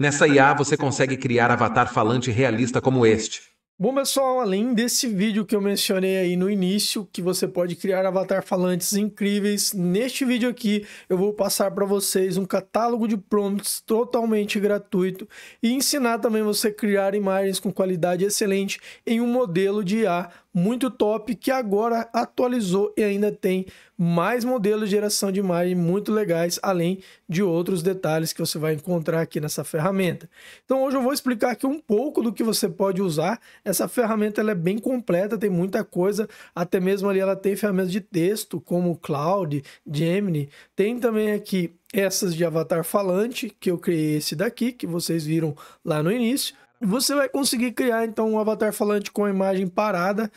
Nessa IA você consegue criar avatar falante realista como este. Bom, pessoal, além desse vídeo que eu mencionei aí no início, que você pode criar avatar falantes incríveis, neste vídeo aqui eu vou passar para vocês um catálogo de prompts totalmente gratuito e ensinar também você a criar imagens com qualidade excelente em um modelo de IA muito top que agora atualizou e ainda tem mais modelos de geração de imagem muito legais, além de outros detalhes que você vai encontrar aqui nessa ferramenta. Então hoje eu vou explicar aqui um pouco do que você pode usar. Essa ferramenta ela é bem completa, tem muita coisa, até mesmo ali ela tem ferramentas de texto como Cloud, Gemini, tem também aqui essas de avatar falante, que eu criei esse daqui, que vocês viram lá no início. Você vai conseguir criar então um avatar falante com a imagem parada,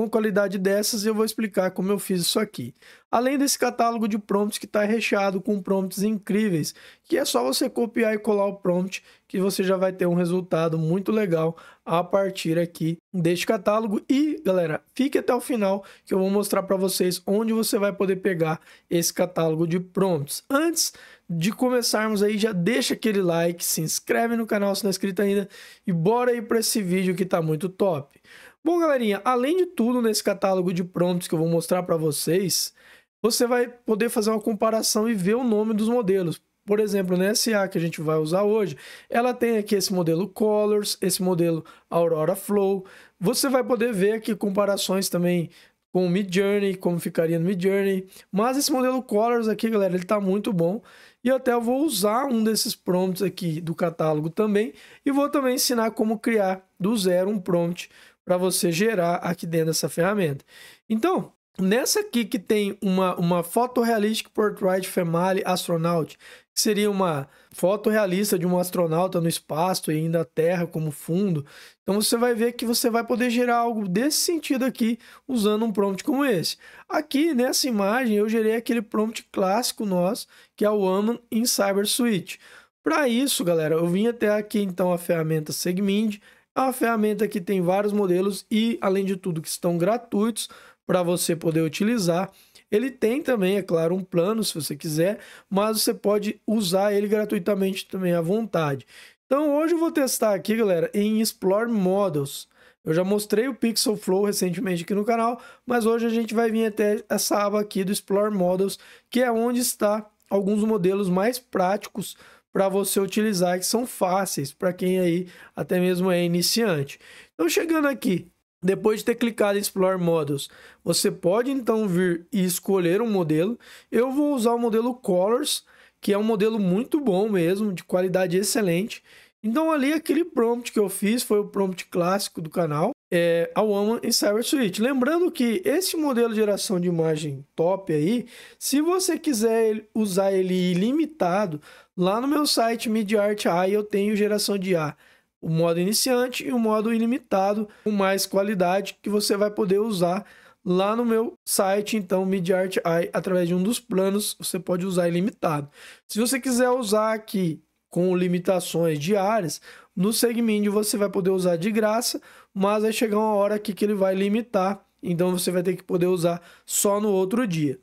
com qualidade dessas, eu vou explicar como eu fiz isso aqui. Além desse catálogo de prompts que está recheado com prompts incríveis, que é só você copiar e colar o prompt que você já vai ter um resultado muito legal a partir aqui deste catálogo. E, galera, fique até o final que eu vou mostrar para vocês onde você vai poder pegar esse catálogo de prompts. Antes de começarmos aí, já deixa aquele like, se inscreve no canal se não é inscrito ainda e bora aí para esse vídeo que está muito top. Bom, galerinha, além de tudo nesse catálogo de prompts que eu vou mostrar para vocês, você vai poder fazer uma comparação e ver o nome dos modelos. Por exemplo, na SA que a gente vai usar hoje, ela tem aqui esse modelo Colors, esse modelo Aurora Flow. Você vai poder ver aqui comparações também com o Mid Journey, como ficaria no Mid Journey. Mas esse modelo Colors aqui, galera, ele está muito bom. E até eu vou usar um desses prompts aqui do catálogo também. E vou também ensinar como criar do zero um prompt para você gerar aqui dentro dessa ferramenta. Então, nessa aqui que tem uma, uma Photorealistic Portrait Female Astronaut, que seria uma foto realista de um astronauta no espaço e ainda a Terra como fundo. Então você vai ver que você vai poder gerar algo desse sentido aqui usando um prompt como esse. Aqui nessa imagem eu gerei aquele prompt clássico nosso, que é o Woman in Cyber Suite. Para isso, galera, eu vim até aqui então a ferramenta Segmind, é uma ferramenta que tem vários modelos e, além de tudo, que estão gratuitos para você poder utilizar. Ele tem também, é claro, um plano se você quiser, mas você pode usar ele gratuitamente também à vontade. Então hoje eu vou testar aqui, galera, em Explore Models. Eu já mostrei o Pixel Flow recentemente aqui no canal, mas hoje a gente vai vir até essa aba aqui do Explore Models, que é onde está alguns modelos mais práticos para você utilizar que são fáceis para quem aí até mesmo é iniciante. Então chegando aqui, depois de ter clicado em Explorar modos, você pode então vir e escolher um modelo. Eu vou usar o modelo Colors, que é um modelo muito bom mesmo, de qualidade excelente. Então ali aquele prompt que eu fiz foi o prompt clássico do canal, é, a Woman in Cyber Suite. Lembrando que esse modelo de geração de imagem top aí, se você quiser usar ele ilimitado, Lá no meu site MidArt AI eu tenho geração de IA, o modo iniciante e o modo ilimitado, com mais qualidade que você vai poder usar lá no meu site, então, MidArt AI, através de um dos planos, você pode usar ilimitado. Se você quiser usar aqui com limitações diárias, no segmento você vai poder usar de graça, mas vai chegar uma hora aqui que ele vai limitar, então você vai ter que poder usar só no outro dia.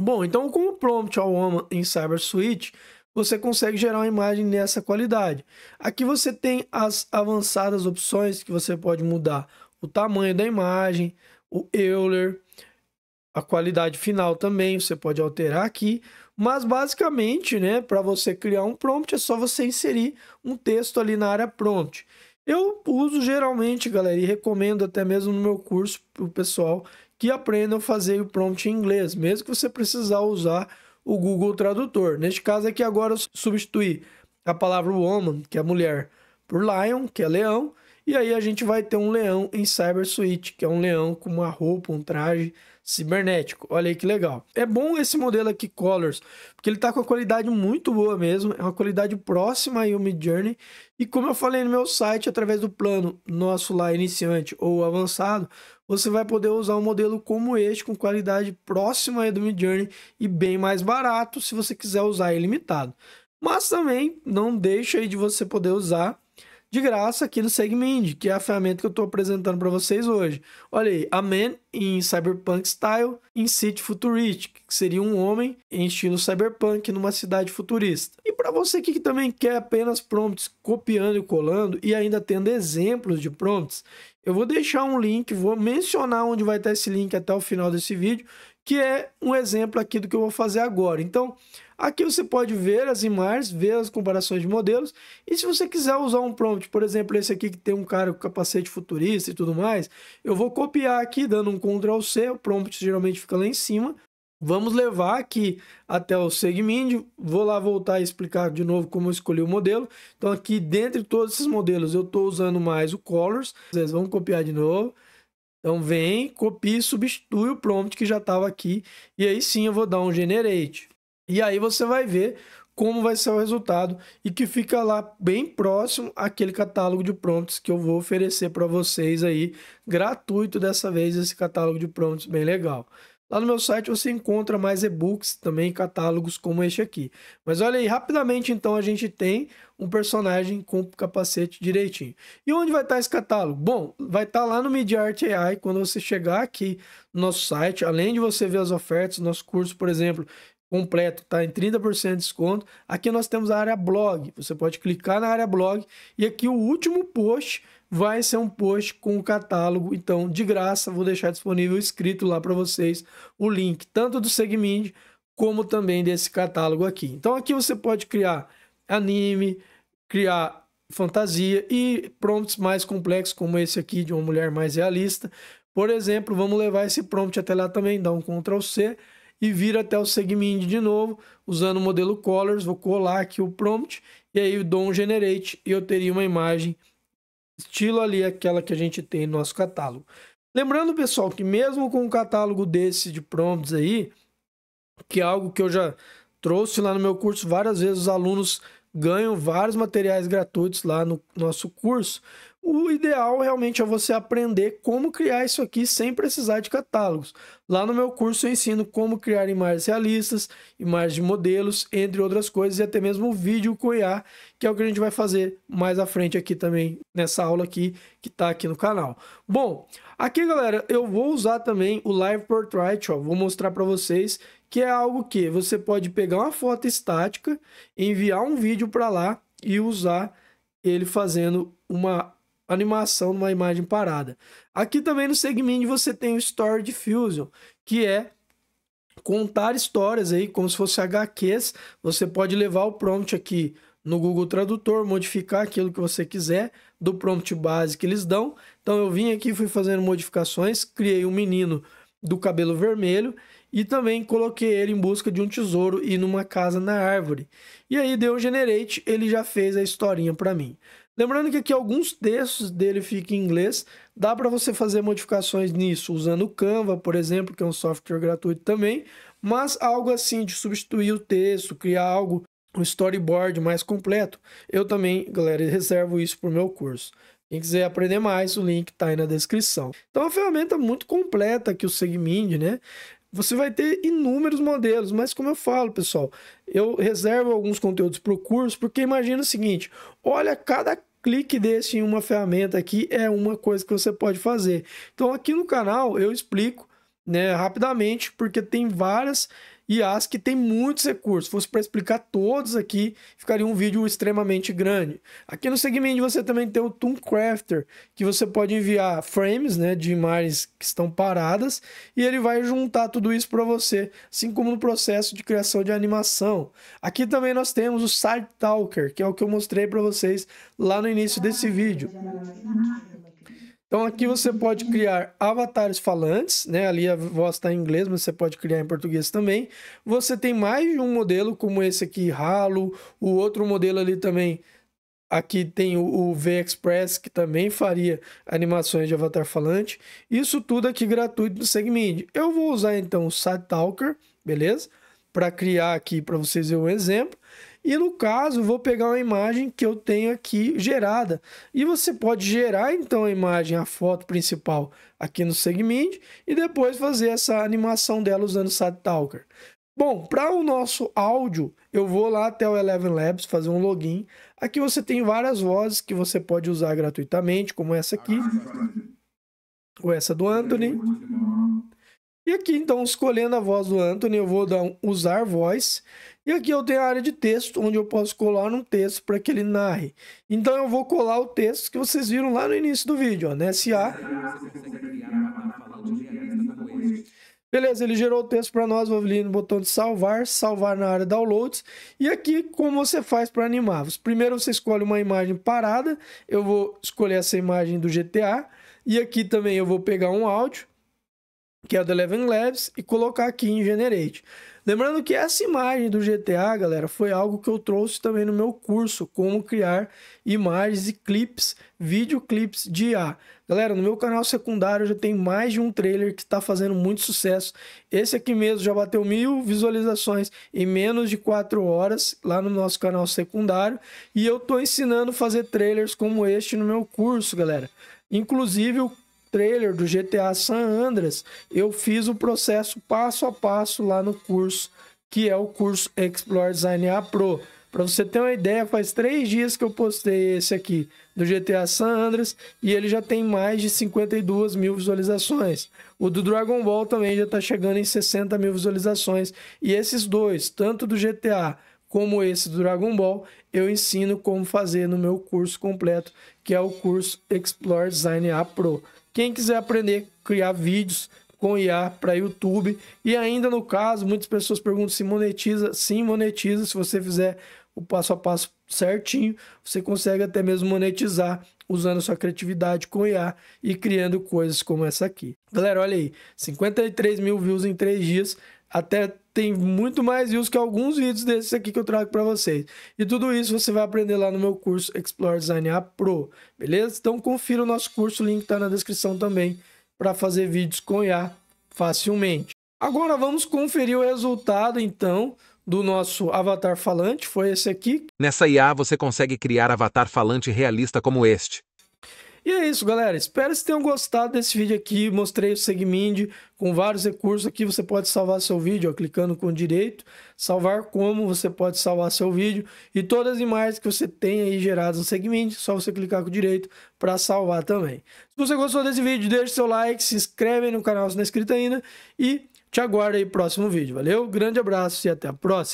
Bom, então com o Prompt ao homem em Cyber Suite, você consegue gerar uma imagem nessa qualidade. Aqui você tem as avançadas opções que você pode mudar o tamanho da imagem, o Euler, a qualidade final também, você pode alterar aqui, mas basicamente, né, para você criar um prompt é só você inserir um texto ali na área prompt. Eu uso geralmente, galera, e recomendo até mesmo no meu curso para o pessoal que aprendam a fazer o prompt em inglês, mesmo que você precisar usar o Google Tradutor. Neste caso aqui agora eu substituí a palavra woman, que é mulher, por lion, que é leão, e aí a gente vai ter um leão em Cyber Suite, que é um leão com uma roupa, um traje, cibernético. Olha aí que legal. É bom esse modelo aqui Colors, porque ele tá com a qualidade muito boa mesmo, é uma qualidade próxima aí ao Mid Journey. E como eu falei no meu site, através do plano nosso lá iniciante ou avançado, você vai poder usar um modelo como este com qualidade próxima aí do Mid Journey e bem mais barato se você quiser usar ilimitado. Mas também não deixa aí de você poder usar de graça aqui no Segmind que é a ferramenta que eu estou apresentando para vocês hoje. Olha aí, a man em cyberpunk style em city futuristic, que seria um homem em estilo cyberpunk numa cidade futurista. E para você que também quer apenas prompts copiando e colando e ainda tendo exemplos de prompts, eu vou deixar um link, vou mencionar onde vai estar esse link até o final desse vídeo, que é um exemplo aqui do que eu vou fazer agora. Então, aqui você pode ver as imagens, ver as comparações de modelos, e se você quiser usar um prompt, por exemplo, esse aqui que tem um cara com capacete futurista e tudo mais, eu vou copiar aqui, dando um Ctrl C, o prompt geralmente fica lá em cima, Vamos levar aqui até o segmento, vou lá voltar e explicar de novo como eu escolhi o modelo. Então aqui, dentre todos esses modelos, eu estou usando mais o Colors. Vocês vão copiar de novo. Então vem, copia e substitui o prompt que já estava aqui. E aí sim eu vou dar um generate. E aí você vai ver como vai ser o resultado e que fica lá bem próximo aquele catálogo de prompts que eu vou oferecer para vocês aí, gratuito dessa vez, esse catálogo de prompts bem legal. Lá no meu site você encontra mais e-books, também catálogos como este aqui. Mas olha aí, rapidamente então a gente tem um personagem com capacete direitinho. E onde vai estar esse catálogo? Bom, vai estar lá no Media Art AI, quando você chegar aqui no nosso site, além de você ver as ofertas, nosso curso, por exemplo, completo está em 30% de desconto. Aqui nós temos a área blog, você pode clicar na área blog e aqui o último post vai ser um post com o catálogo. Então, de graça, vou deixar disponível escrito lá para vocês o link, tanto do segmind como também desse catálogo aqui. Então, aqui você pode criar anime, criar fantasia e prompts mais complexos, como esse aqui de uma mulher mais realista. Por exemplo, vamos levar esse prompt até lá também, dá um Ctrl C e vir até o segmind de novo, usando o modelo Colors, vou colar aqui o prompt e aí dou um Generate e eu teria uma imagem estilo ali aquela que a gente tem no nosso catálogo. Lembrando, pessoal, que mesmo com um catálogo desse de prompts aí, que é algo que eu já trouxe lá no meu curso várias vezes, os alunos ganham vários materiais gratuitos lá no nosso curso. O ideal realmente é você aprender como criar isso aqui sem precisar de catálogos. Lá no meu curso eu ensino como criar imagens realistas, imagens de modelos, entre outras coisas, e até mesmo vídeo com IA, que é o que a gente vai fazer mais à frente aqui também, nessa aula aqui, que está aqui no canal. Bom, aqui galera, eu vou usar também o Live Portrait, ó, vou mostrar para vocês que é algo que você pode pegar uma foto estática, enviar um vídeo para lá e usar ele fazendo uma animação numa imagem parada. Aqui também no segmento você tem o Story Diffusion, que é contar histórias aí, como se fosse HQs. Você pode levar o prompt aqui no Google Tradutor, modificar aquilo que você quiser do prompt base que eles dão. Então eu vim aqui, fui fazendo modificações, criei um menino do cabelo vermelho e também coloquei ele em busca de um tesouro e numa casa na árvore. E aí deu um generate, ele já fez a historinha para mim. Lembrando que aqui alguns textos dele ficam em inglês, dá para você fazer modificações nisso, usando o Canva, por exemplo, que é um software gratuito também, mas algo assim de substituir o texto, criar algo, um storyboard mais completo. Eu também, galera, reservo isso para o meu curso. Quem quiser aprender mais, o link está aí na descrição. Então, é uma ferramenta muito completa que o Segmind, né? Você vai ter inúmeros modelos, mas como eu falo, pessoal, eu reservo alguns conteúdos para o curso, porque imagina o seguinte: olha cada clique desse em uma ferramenta aqui é uma coisa que você pode fazer. Então aqui no canal eu explico né, rapidamente, porque tem várias e as que tem muitos recursos. Se fosse para explicar todos aqui, ficaria um vídeo extremamente grande. Aqui no segmento você também tem o Toon Crafter, que você pode enviar frames né, de imagens que estão paradas e ele vai juntar tudo isso para você, assim como no processo de criação de animação. Aqui também nós temos o Side Talker, que é o que eu mostrei para vocês lá no início desse vídeo. Então aqui você pode criar avatares falantes, né? Ali a voz está em inglês, mas você pode criar em português também. Você tem mais de um modelo, como esse aqui, Halo, o outro modelo ali também. Aqui tem o, o VExpress, que também faria animações de avatar falante. Isso tudo aqui gratuito no Segment. Eu vou usar então o Talker, beleza? Para criar aqui para vocês verem um exemplo. E no caso, vou pegar uma imagem que eu tenho aqui gerada. E você pode gerar então a imagem, a foto principal aqui no Segment e depois fazer essa animação dela usando o SatTalker. Bom, para o nosso áudio, eu vou lá até o Eleven Labs fazer um login. Aqui você tem várias vozes que você pode usar gratuitamente, como essa aqui, ou essa do Anthony. E aqui, então, escolhendo a voz do Anthony, eu vou dar um usar voz. E aqui eu tenho a área de texto, onde eu posso colar um texto para que ele narre. Então eu vou colar o texto que vocês viram lá no início do vídeo, ó, na né? a Beleza, ele gerou o texto para nós, vou vir no botão de salvar, salvar na área downloads. E aqui como você faz para animar. Primeiro você escolhe uma imagem parada, eu vou escolher essa imagem do GTA. E aqui também eu vou pegar um áudio, que é da Eleven Labs, e colocar aqui em Generate. Lembrando que essa imagem do GTA, galera, foi algo que eu trouxe também no meu curso, como criar imagens e clipes, videoclips de IA. Galera, no meu canal secundário já tem mais de um trailer que está fazendo muito sucesso. Esse aqui mesmo já bateu mil visualizações em menos de quatro horas lá no nosso canal secundário. E eu estou ensinando a fazer trailers como este no meu curso, galera. Inclusive, o trailer do GTA San Andreas, eu fiz o processo passo a passo lá no curso, que é o curso Explore Design A Pro. Para você ter uma ideia, faz três dias que eu postei esse aqui do GTA San Andreas e ele já tem mais de 52 mil visualizações. O do Dragon Ball também já está chegando em 60 mil visualizações. E esses dois, tanto do GTA como esse do Dragon Ball, eu ensino como fazer no meu curso completo, que é o curso Explore Design A Pro. Quem quiser aprender a criar vídeos com IA para YouTube e ainda no caso, muitas pessoas perguntam se monetiza. Sim, monetiza se você fizer o passo a passo certinho, você consegue até mesmo monetizar usando sua criatividade com IA e criando coisas como essa aqui. Galera, olha aí, 53 mil views em três dias. Até tem muito mais views que alguns vídeos desses aqui que eu trago para vocês. E tudo isso você vai aprender lá no meu curso Explore Design A Pro, beleza? Então confira o nosso curso, o link está na descrição também para fazer vídeos com IA facilmente. Agora vamos conferir o resultado então do nosso avatar falante, foi esse aqui. Nessa IA você consegue criar avatar falante realista como este. E é isso, galera. Espero que vocês tenham gostado desse vídeo aqui. Mostrei o Segmind com vários recursos aqui. Você pode salvar seu vídeo, ó, clicando com o direito. Salvar como você pode salvar seu vídeo. E todas as imagens que você tem aí geradas no Segmind, só você clicar com o direito para salvar também. Se você gostou desse vídeo, deixe seu like, se inscreve no canal se não é inscrito ainda. E te aguardo aí no próximo vídeo. Valeu, grande abraço e até a próxima.